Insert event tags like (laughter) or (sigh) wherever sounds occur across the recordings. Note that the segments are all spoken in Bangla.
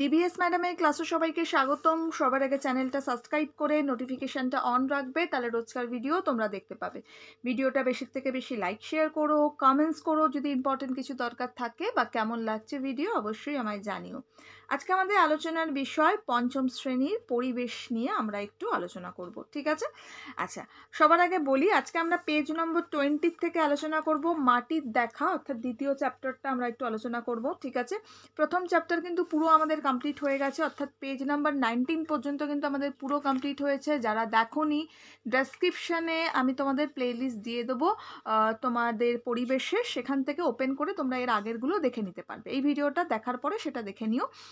ডিবিএস ম্যাডামের ক্লাসে সবাইকে স্বাগতম সবার আগে চ্যানেলটা সাবস্ক্রাইব করে নোটিফিকেশানটা অন রাখবে তাহলে রোজকার ভিডিও তোমরা দেখতে পাবে ভিডিওটা বেশি থেকে বেশি লাইক শেয়ার করো কমেন্টস করো যদি ইম্পর্টেন্ট কিছু দরকার থাকে বা কেমন লাগছে ভিডিও অবশ্যই আমায় জানিও আজকে আমাদের আলোচনার বিষয় পঞ্চম শ্রেণীর পরিবেশ নিয়ে আমরা একটু আলোচনা করব ঠিক আছে আচ্ছা সবার আগে বলি আজকে আমরা পেজ নম্বর টোয়েন্টির থেকে আলোচনা করব মাটির দেখা অর্থাৎ দ্বিতীয় চ্যাপ্টারটা আমরা একটু আলোচনা করব ঠিক আছে প্রথম চ্যাপ্টার কিন্তু পুরো আমাদের কমপ্লিট হয়ে গেছে অর্থাৎ পেজ নাম্বার নাইনটিন পর্যন্ত কিন্তু আমাদের পুরো কমপ্লিট হয়েছে যারা নি ডেসক্রিপশানে আমি তোমাদের প্লেলিস্ট দিয়ে দেবো তোমাদের পরিবেশে সেখান থেকে ওপেন করে তোমরা এর আগেরগুলো দেখে নিতে পারবে এই ভিডিওটা দেখার পরে সেটা দেখে নিও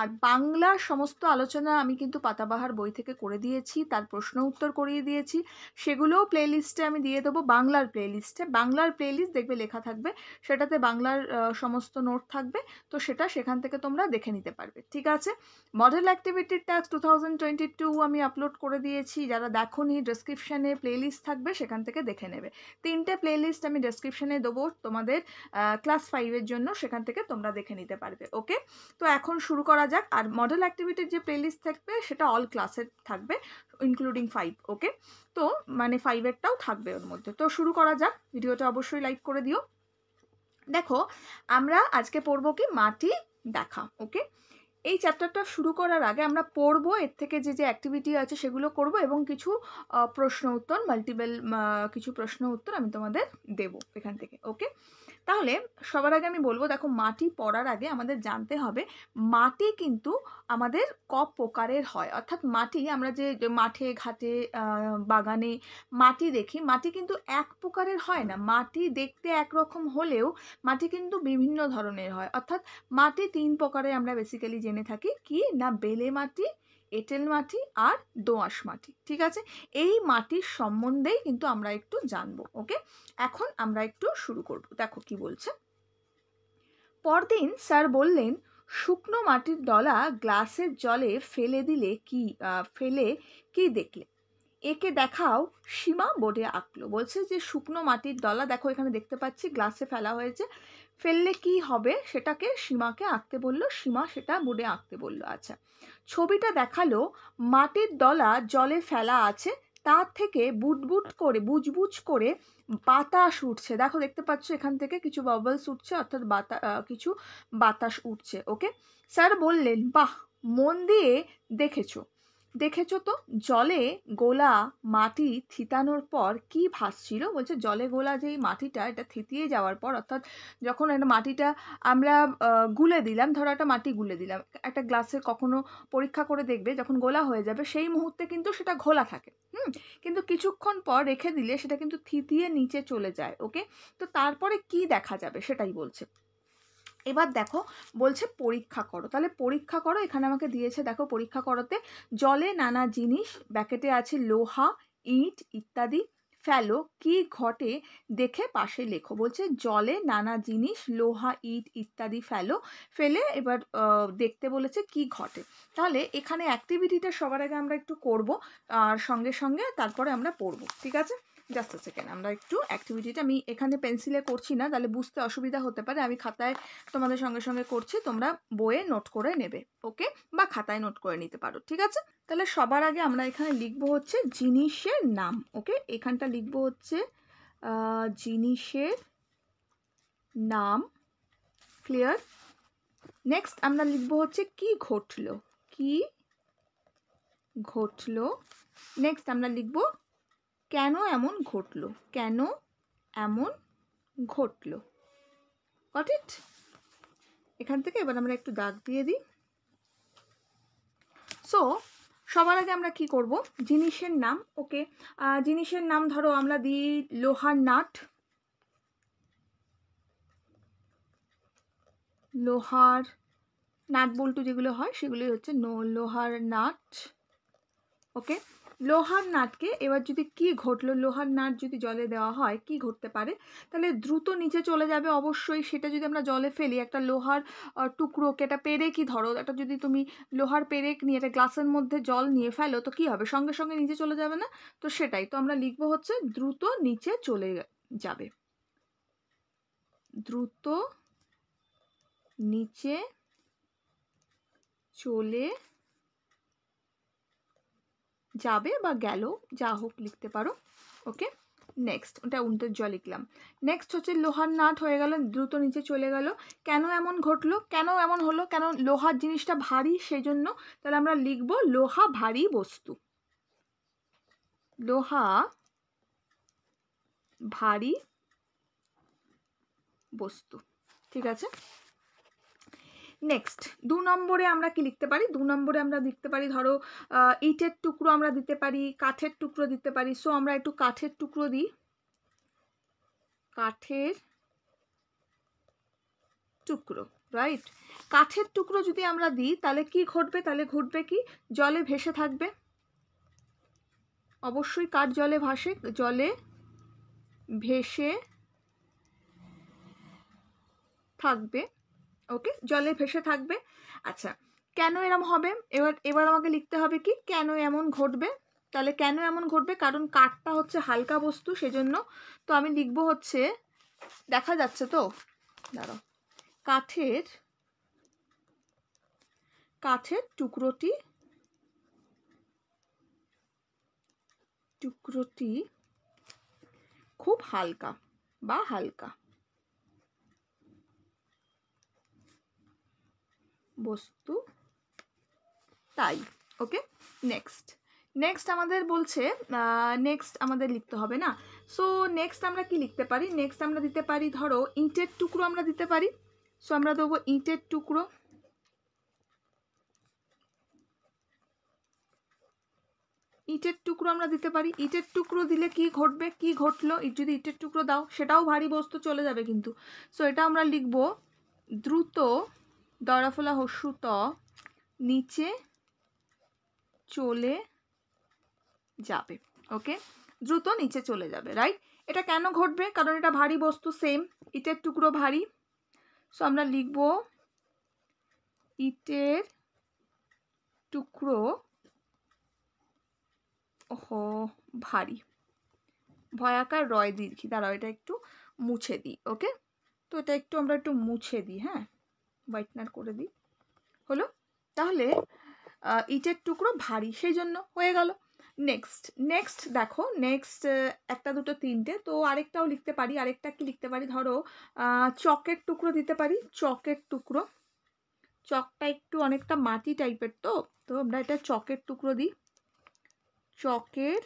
আর বাংলা সমস্ত আলোচনা আমি কিন্তু পাতাবাহার বই থেকে করে দিয়েছি তার প্রশ্ন উত্তর করিয়ে দিয়েছি সেগুলোও প্লেলিস্টে আমি দিয়ে দেবো বাংলার প্লেলিস্টে বাংলার প্লেলিস্ট দেখবে লেখা থাকবে সেটাতে বাংলার সমস্ত নোট থাকবে তো সেটা সেখান থেকে তোমরা দেখে নিতে পারবে ঠিক আছে মডেল অ্যাক্টিভিটির tax two thousand twenty two আমি আপলোড করে দিয়েছি যারা দেখো নি ডেসক্রিপশানে প্লেলিস্ট থাকবে সেখান থেকে দেখে নেবে তিনটে প্লেলিস্ট আমি ডেসক্রিপশানে দেবো তোমাদের ক্লাস ফাইভের জন্য সেখান থেকে তোমরা দেখে নিতে পারবে ওকে তো এখন শুরু করা করা যাক আর মডেল অ্যাক্টিভিটির যে প্লেলিস্ট থাকবে সেটা অল ক্লাসের থাকবে ইনক্লুডিং ফাইভ ওকে তো মানে ফাইভেরটাও থাকবে ওর মধ্যে তো শুরু করা যাক ভিডিওটা অবশ্যই লাইক করে দিও দেখো আমরা আজকে পড়বো কি মাটি দেখা ওকে এই চ্যাপ্টারটা শুরু করার আগে আমরা পড়বো এর থেকে যে যে অ্যাক্টিভিটি আছে সেগুলো করব এবং কিছু প্রশ্ন উত্তর মাল্টিপেল কিছু প্রশ্ন উত্তর আমি তোমাদের দেব এখান থেকে ওকে তাহলে সবার আগে আমি বলবো দেখো মাটি পড়ার আগে আমাদের জানতে হবে মাটি কিন্তু আমাদের ক প্রকারের হয় অর্থাৎ মাটি আমরা যে মাঠে ঘাটে বাগানে মাটি দেখি মাটি কিন্তু এক প্রকারের হয় না মাটি দেখতে একরকম হলেও মাটি কিন্তু বিভিন্ন ধরনের হয় অর্থাৎ মাটি তিন প্রকারে আমরা বেসিক্যালি জেনে থাকি কি না বেলে মাটি এঁটেল মাটি আর দোঁয়াশ মাটি ঠিক আছে এই মাটির সম্বন্ধেই কিন্তু আমরা একটু জানবো ওকে এখন আমরা একটু শুরু করব দেখো কি বলছে পরদিন স্যার বললেন শুকনো মাটির দলা গ্লাসের জলে ফেলে দিলে কি ফেলে কি দেখলে একে দেখাও সীমা বোর্ডে আঁকলো বলছে যে শুকনো মাটির দলা দেখো এখানে দেখতে পাচ্ছি গ্লাসে ফেলা হয়েছে ফেললে কি হবে সেটাকে সীমাকে আঁকতে বলল সীমা সেটা বোর্ডে আঁকতে বলল আচ্ছা ছবিটা দেখালো মাটির দলা জলে ফেলা আছে তার থেকে বুটবুট করে বুজবুজ করে বাতাস উঠছে দেখো দেখতে পাচ্ছ এখান থেকে কিছু বাবলস উঠছে অর্থাৎ বাতা কিছু বাতাস উঠছে ওকে স্যার বললেন বাহ মন দিয়ে দেখেছো দেখেছো তো জলে গোলা মাটি থিতানোর পর কি ভাসছিল বলছে জলে গোলা যেই মাটিটা এটা থিতিয়ে যাওয়ার পর অর্থাৎ যখন একটা মাটিটা আমরা গুলে দিলাম ধরো একটা মাটি গুলে দিলাম একটা গ্লাসে কখনো পরীক্ষা করে দেখবে যখন গোলা হয়ে যাবে সেই মুহূর্তে কিন্তু সেটা ঘোলা থাকে হুম কিন্তু কিছুক্ষণ পর রেখে দিলে সেটা কিন্তু থিতিয়ে নিচে চলে যায় ওকে তো তারপরে কি দেখা যাবে সেটাই বলছে এবার দেখো বলছে পরীক্ষা করো তাহলে পরীক্ষা করো এখানে আমাকে দিয়েছে দেখো পরীক্ষা করতে জলে নানা জিনিস ব্যাকেটে আছে লোহা ইট ইত্যাদি ফেলো কি ঘটে দেখে পাশে লেখো বলছে জলে নানা জিনিস লোহা ইট ইত্যাদি ফেলো ফেলে এবার দেখতে বলেছে কি ঘটে তাহলে এখানে অ্যাক্টিভিটিটা সবার আগে আমরা একটু করব আর সঙ্গে সঙ্গে তারপরে আমরা পড়ব ঠিক আছে জাস্ট আ সেকেন্ড আমরা একটু অ্যাক্টিভিটিটা আমি এখানে পেন্সিলে করছি না তাহলে বুঝতে অসুবিধা হতে পারে আমি খাতায় তোমাদের সঙ্গে সঙ্গে করছি তোমরা বইয়ে নোট করে নেবে ওকে বা খাতায় নোট করে নিতে পারো ঠিক আছে তাহলে সবার আগে আমরা এখানে লিখব হচ্ছে জিনিসের নাম ওকে এখানটা লিখব হচ্ছে জিনিসের নাম ক্লিয়ার নেক্সট আমরা লিখব হচ্ছে কি ঘটলো কি ঘটলো নেক্সট আমরা লিখব কেন এমন ঘটল কেন এমন ঘটল গট ইট এখান থেকে এবার আমরা একটু দাগ দিয়ে দিই সো সবার আগে আমরা কি করব জিনিসের নাম ওকে জিনিসের নাম ধরো আমরা দিই লোহার নাট লোহার নাট বল্টু যেগুলো হয় সেগুলোই হচ্ছে নো লোহার নাট ওকে লোহার নাটকে এবার যদি কি ঘটলো লোহার নাট যদি জলে দেওয়া হয় কি ঘটতে পারে তাহলে দ্রুত নিচে চলে যাবে অবশ্যই সেটা যদি আমরা জলে ফেলি একটা লোহার টুকরোকে এটা পেরেকই ধরো একটা যদি তুমি লোহার পেরেক নিয়ে একটা গ্লাসের মধ্যে জল নিয়ে ফেলো তো কি হবে সঙ্গে সঙ্গে নিচে চলে যাবে না তো সেটাই তো আমরা লিখবো হচ্ছে দ্রুত নিচে চলে যাবে দ্রুত নিচে চলে যাবে বা গেল যা হোক লিখতে পারো ওকে নেক্সট ওটা উন্টের জল লিখলাম নেক্সট হচ্ছে লোহার নাট হয়ে গেল দ্রুত নিচে চলে গেল কেন এমন ঘটলো কেন এমন হলো কেন লোহার জিনিসটা ভারী সেজন্য তাহলে আমরা লিখব লোহা ভারী বস্তু লোহা ভারী বস্তু ঠিক আছে নেক্সট দু নম্বরে আমরা কি লিখতে পারি দু নম্বরে আমরা লিখতে পারি ধরো ইটের টুকরো আমরা দিতে পারি কাঠের টুকরো দিতে পারি সো আমরা একটু কাঠের টুকরো দিই কাঠের টুকরো রাইট কাঠের টুকরো যদি আমরা দিই তাহলে কি ঘটবে তাহলে ঘটবে কি জলে ভেসে থাকবে অবশ্যই কাঠ জলে ভাসে জলে ভেসে থাকবে ওকে জলে ভেসে থাকবে আচ্ছা কেন এরম হবে এবার এবার আমাকে লিখতে হবে কি কেন এমন ঘটবে তাহলে কেন এমন ঘটবে কারণ কাঠটা হচ্ছে হালকা বস্তু সেজন্য তো আমি লিখবো হচ্ছে দেখা যাচ্ছে তো দাঁড়ো কাঠের কাঠের টুকরোটি টুকরোটি খুব হালকা বা হালকা বস্তু তাই ওকে নেক্সট নেক্সট আমাদের বলছে নেক্সট আমাদের লিখতে হবে না সো নেক্সট আমরা কি লিখতে পারি নেক্সট আমরা দিতে পারি ধরো ইঁটের টুকরো আমরা দিতে পারি সো আমরা দেবো ইঁটের টুকরো ইটের টুকরো আমরা দিতে পারি ইটের টুকরো দিলে কি ঘটবে কি ঘটলো ইট যদি ইটের টুকরো দাও সেটাও ভারী বস্তু চলে যাবে কিন্তু সো এটা আমরা লিখবো দ্রুত দরাফলা হস্যু ত নিচে চলে যাবে ওকে দ্রুত নিচে চলে যাবে রাইট এটা কেন ঘটবে কারণ এটা ভারী বস্তু সেম ইটের টুকরো ভারী সো আমরা লিখব ইটের টুকরো হ ভারী ভয়াকার রয় দিচ্ছি দাঁড়াও এটা একটু মুছে দিই ওকে তো এটা একটু আমরা একটু মুছে দিই হ্যাঁ হোয়াইটনার করে দিই হলো তাহলে ইটের টুকরো ভারী সেই জন্য হয়ে গেল নেক্সট নেক্সট দেখো নেক্সট একটা দুটো তিনটে তো আরেকটাও লিখতে পারি আরেকটা কি লিখতে পারি ধরো চকের টুকরো দিতে পারি চকের টুকরো চকটা একটু অনেকটা মাটি টাইপের তো তো আমরা এটা চকের টুকরো দিই চকের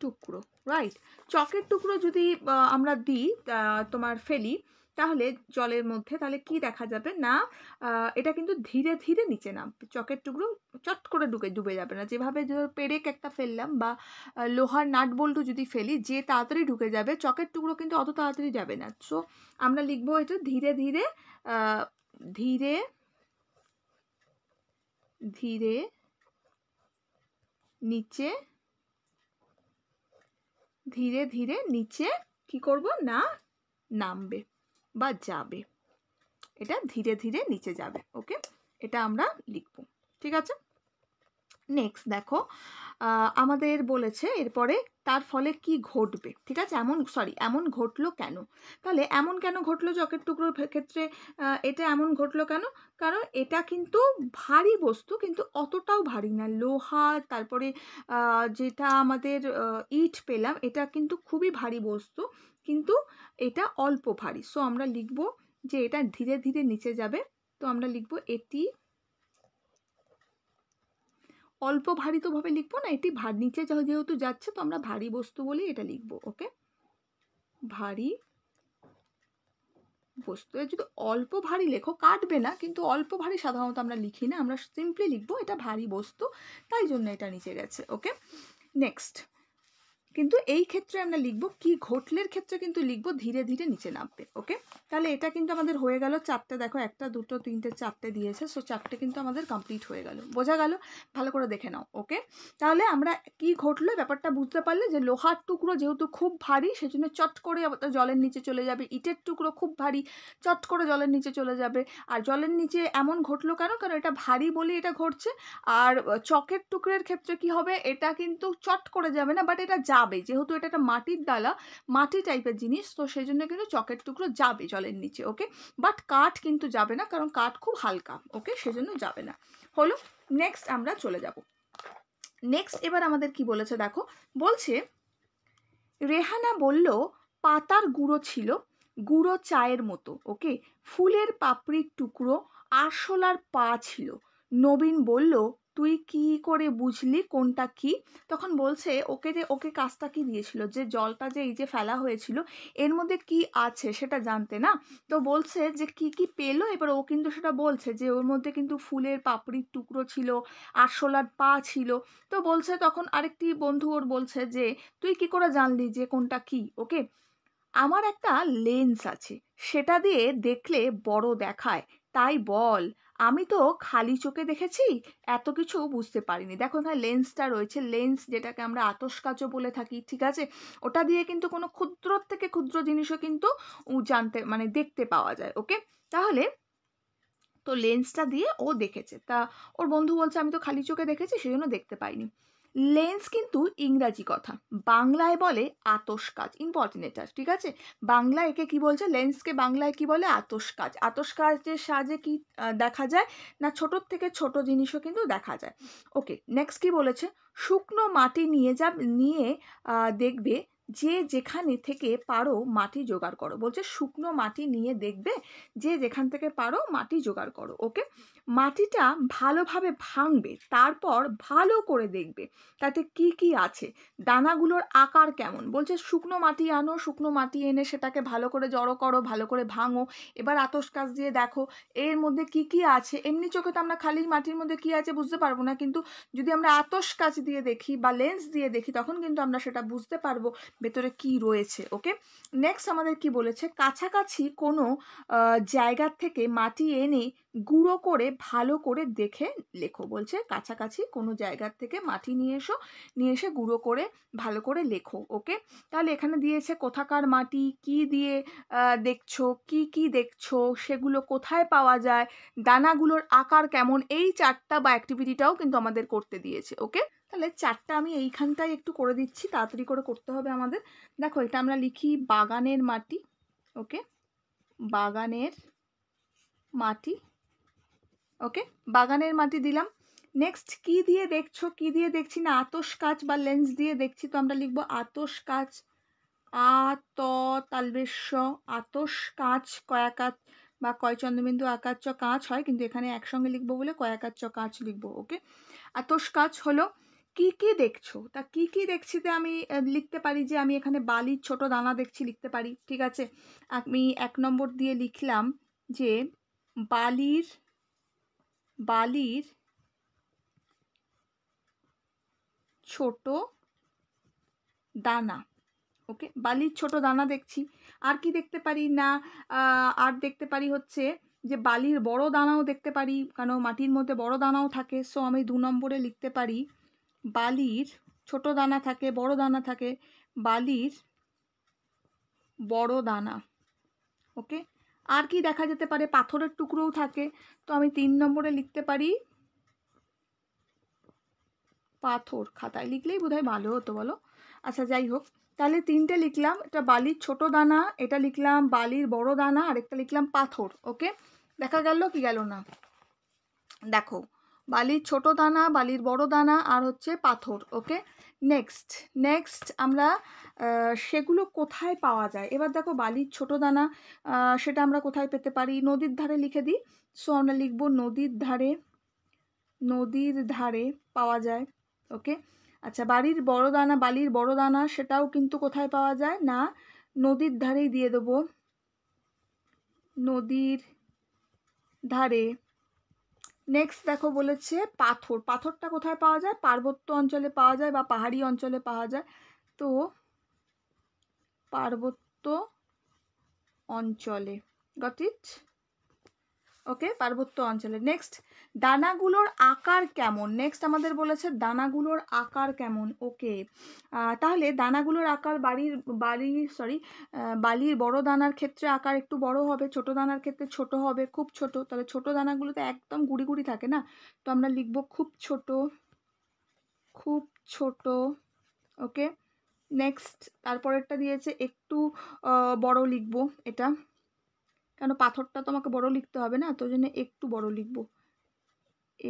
টুকরো রাইট চকের টুকরো যদি আমরা দিই তোমার ফেলি তাহলে জলের মধ্যে তাহলে কি দেখা যাবে না এটা কিন্তু ধীরে ধীরে নিচে নামবে চকের টুকরো চট করে ডুবে ডুবে যাবে না যেভাবে ধরো পেরেক একটা ফেললাম বা লোহার নাট বল্টু যদি ফেলি যে তাড়াতাড়ি ঢুকে যাবে চকের টুকরো কিন্তু অত তাড়াতাড়ি যাবে না সো আমরা লিখবো এটা ধীরে ধীরে ধীরে ধীরে নিচে ধীরে ধীরে নিচে কি করব না নামবে বা যাবে এটা ধীরে ধীরে নিচে যাবে ওকে এটা আমরা লিখব ঠিক আছে নেক্সট দেখো আমাদের বলেছে এরপরে তার ফলে কি ঘটবে ঠিক আছে এমন সরি এমন ঘটলো কেন তাহলে এমন কেন ঘটলো জকের টুকরোর ক্ষেত্রে এটা এমন ঘটলো কেন কারণ এটা কিন্তু ভারী বস্তু কিন্তু অতটাও ভারী না লোহা তারপরে যেটা আমাদের ইট পেলাম এটা কিন্তু খুবই ভারী বস্তু কিন্তু এটা অল্প ভারী সো আমরা লিখব যে এটা ধীরে ধীরে নিচে যাবে তো আমরা লিখব এটি অল্প ভারিতভাবে লিখবো না এটি ভার নিচে যেহেতু যাচ্ছে তো আমরা ভারী বস্তু বলেই এটা লিখবো ওকে ভারী বস্তু যদি অল্প ভারী লেখো কাটবে না কিন্তু অল্প ভারী সাধারণত আমরা লিখি না আমরা সিম্পলি লিখবো এটা ভারী বস্তু তাই জন্য এটা নিচে গেছে ওকে নেক্সট কিন্তু এই ক্ষেত্রে আমরা লিখব কি ঘটলের ক্ষেত্রে কিন্তু লিখব ধীরে ধীরে নিচে নামবে ওকে তাহলে এটা কিন্তু আমাদের হয়ে গেল চারটে দেখো একটা দুটো তিনটে চারটে দিয়েছে সো চারটে কিন্তু আমাদের কমপ্লিট হয়ে গেল বোঝা গেল ভালো করে দেখে নাও ওকে তাহলে আমরা কি ঘটলো ব্যাপারটা বুঝতে পারলে যে লোহার টুকরো যেহেতু খুব ভারী সেজন্য চট করে জলের নিচে চলে যাবে ইটের টুকরো খুব ভারী চট করে জলের নিচে চলে যাবে আর জলের নিচে এমন ঘটলো কেন কারণ এটা ভারী বলে এটা ঘটছে আর চকের টুকরের ক্ষেত্রে কি হবে এটা কিন্তু চট করে যাবে না বাট এটা যা যাবে যেহেতু এটা একটা মাটির ডালা মাটি টাইপের জিনিস তো সেই জন্য কিন্তু চকের টুকরো যাবে জলের নিচে ওকে বাট কাঠ কিন্তু যাবে না কারণ কাঠ খুব হালকা ওকে সেজন্য যাবে না হলো নেক্সট আমরা চলে যাব নেক্সট এবার আমাদের কি বলেছে দেখো বলছে রেহানা বলল পাতার গুঁড়ো ছিল গুঁড়ো চায়ের মতো ওকে ফুলের পাপড়ির টুকরো আরশোলার পা ছিল নবীন বলল তুই কি করে বুঝলি কোনটা কি তখন বলছে ওকে যে ওকে কাজটা কি দিয়েছিল যে জলটা যে এই যে ফেলা হয়েছিল এর মধ্যে কি আছে সেটা জানতে না তো বলছে যে কি কি পেলো এবার ও কিন্তু সেটা বলছে যে ওর মধ্যে কিন্তু ফুলের পাপড়ির টুকরো ছিল আরশোলার পা ছিল তো বলছে তখন আরেকটি বন্ধু ওর বলছে যে তুই কি করে জানলি যে কোনটা কি ওকে আমার একটা লেন্স আছে সেটা দিয়ে দেখলে বড় দেখায় তাই বল আমি তো খালি চোখে দেখেছি এত কিছু বুঝতে পারিনি দেখো হ্যাঁ লেন্সটা রয়েছে লেন্স যেটাকে আমরা আতসকাচও বলে থাকি ঠিক আছে ওটা দিয়ে কিন্তু কোনো ক্ষুদ্র থেকে ক্ষুদ্র জিনিসও কিন্তু জানতে মানে দেখতে পাওয়া যায় ওকে তাহলে তো লেন্সটা দিয়ে ও দেখেছে তা ওর বন্ধু বলছে আমি তো খালি চোখে দেখেছি সেই জন্য দেখতে পাইনি লেন্স কিন্তু ইংরাজি কথা বাংলায় বলে আতস কাজ ইম্পর্টেন্ট এটা ঠিক আছে বাংলা একে কি বলছে লেন্সকে বাংলায় কি বলে আতস কাজ আতস কাজের সাহায্যে কি দেখা যায় না ছোটোর থেকে ছোট জিনিসও কিন্তু দেখা যায় ওকে নেক্সট কি বলেছে শুকনো মাটি নিয়ে যা নিয়ে দেখবে যে যেখানে থেকে পারো মাটি জোগাড় করো বলছে শুকনো মাটি নিয়ে দেখবে যে যেখান থেকে পারো মাটি জোগাড় করো ওকে মাটিটা ভালোভাবে ভাঙবে তারপর ভালো করে দেখবে তাতে কি কি আছে দানাগুলোর আকার কেমন বলছে শুকনো মাটি আনো শুকনো মাটি এনে সেটাকে ভালো করে জড়ো করো ভালো করে ভাঙো এবার আতস কাজ দিয়ে দেখো এর মধ্যে কি কি আছে এমনি চোখে তো আমরা খালি মাটির মধ্যে কি আছে বুঝতে পারবো না কিন্তু যদি আমরা আতস কাজ দিয়ে দেখি বা লেন্স দিয়ে দেখি তখন কিন্তু আমরা সেটা বুঝতে পারবো ভেতরে কি রয়েছে ওকে নেক্সট আমাদের কি বলেছে কাছাকাছি কোনো জায়গার থেকে মাটি এনে গুঁড়ো করে ভালো করে দেখে লেখো বলছে কাছাকাছি কোনো জায়গার থেকে মাটি নিয়ে এসো নিয়ে এসে গুঁড়ো করে ভালো করে লেখো ওকে তাহলে এখানে দিয়েছে কোথাকার মাটি কি দিয়ে দেখছো কি কি দেখছো সেগুলো কোথায় পাওয়া যায় দানাগুলোর আকার কেমন এই চারটা বা অ্যাক্টিভিটিটাও কিন্তু আমাদের করতে দিয়েছে ওকে তাহলে চারটা আমি এইখানটায় একটু করে দিচ্ছি তাড়াতাড়ি করে করতে হবে আমাদের দেখো এটা আমরা লিখি বাগানের মাটি ওকে বাগানের মাটি ওকে বাগানের মাটি দিলাম নেক্সট কি দিয়ে দেখছো কি দিয়ে দেখছি না আতস কাজ বা লেন্স দিয়ে দেখছি তো আমরা লিখব আতস কাজ আ ত তালবেশ্য আতস কাজ কয়াকাত বা কয় চন্দ্রবিন্দু চ কাঁচ হয় কিন্তু এখানে একসঙ্গে লিখবো বলে চ কাঁচ লিখবো ওকে আতস কাজ হলো কি কি দেখছো তা কি কি দেখছিতে আমি লিখতে পারি যে আমি এখানে বালির ছোট দানা দেখছি লিখতে পারি ঠিক আছে আমি এক নম্বর দিয়ে লিখলাম যে বালির বালির ছোট দানা ওকে বালির ছোট দানা দেখছি আর কি দেখতে পারি না আর দেখতে পারি হচ্ছে যে বালির বড় দানাও দেখতে পারি কেন মাটির মধ্যে বড় দানাও থাকে সো আমি দু নম্বরে লিখতে পারি বালির ছোট দানা থাকে বড় দানা থাকে বালির বড় দানা ওকে আর কি দেখা যেতে পারে পাথরের টুকরোও থাকে তো আমি তিন নম্বরে লিখতে পারি পাথর খাতায় লিখলেই বোধহয় ভালো হতো বলো আচ্ছা যাই হোক তাহলে তিনটে লিখলাম এটা বালির ছোট দানা এটা লিখলাম বালির বড় দানা আর একটা লিখলাম পাথর ওকে দেখা গেল কি গেল না দেখো বালির ছোট দানা বালির বড় দানা আর হচ্ছে পাথর ওকে নেক্সট নেক্সট আমরা সেগুলো কোথায় পাওয়া যায় এবার দেখো বালির ছোট দানা সেটা আমরা কোথায় পেতে পারি নদীর ধারে লিখে দিই সো আমরা লিখব নদীর ধারে নদীর ধারে পাওয়া যায় ওকে আচ্ছা বাড়ির বড় দানা বালির বড় দানা সেটাও কিন্তু কোথায় পাওয়া যায় না নদীর ধারেই দিয়ে দেবো নদীর ধারে নেক্সট দেখো বলেছে পাথর পাথরটা কোথায় পাওয়া যায় পার্বত্য অঞ্চলে পাওয়া যায় বা পাহাড়ি অঞ্চলে পাওয়া যায় তো পার্বত্য অঞ্চলে গট ইট ওকে পার্বত্য অঞ্চলে নেক্সট দানাগুলোর আকার কেমন নেক্সট আমাদের বলেছে দানাগুলোর আকার কেমন ওকে তাহলে দানাগুলোর আকার বাড়ির বাড়ির সরি বালির বড় দানার ক্ষেত্রে আকার একটু বড় হবে ছোট দানার ক্ষেত্রে ছোট হবে খুব ছোট তাহলে ছোট দানাগুলোতে একদম গুড়ি গুড়ি থাকে না তো আমরা লিখব খুব ছোট খুব ছোট ওকে নেক্সট তারপরেরটা দিয়েছে একটু বড় লিখব এটা কেন পাথরটা তো আমাকে বড় লিখতে হবে না তো জন্য একটু বড় লিখব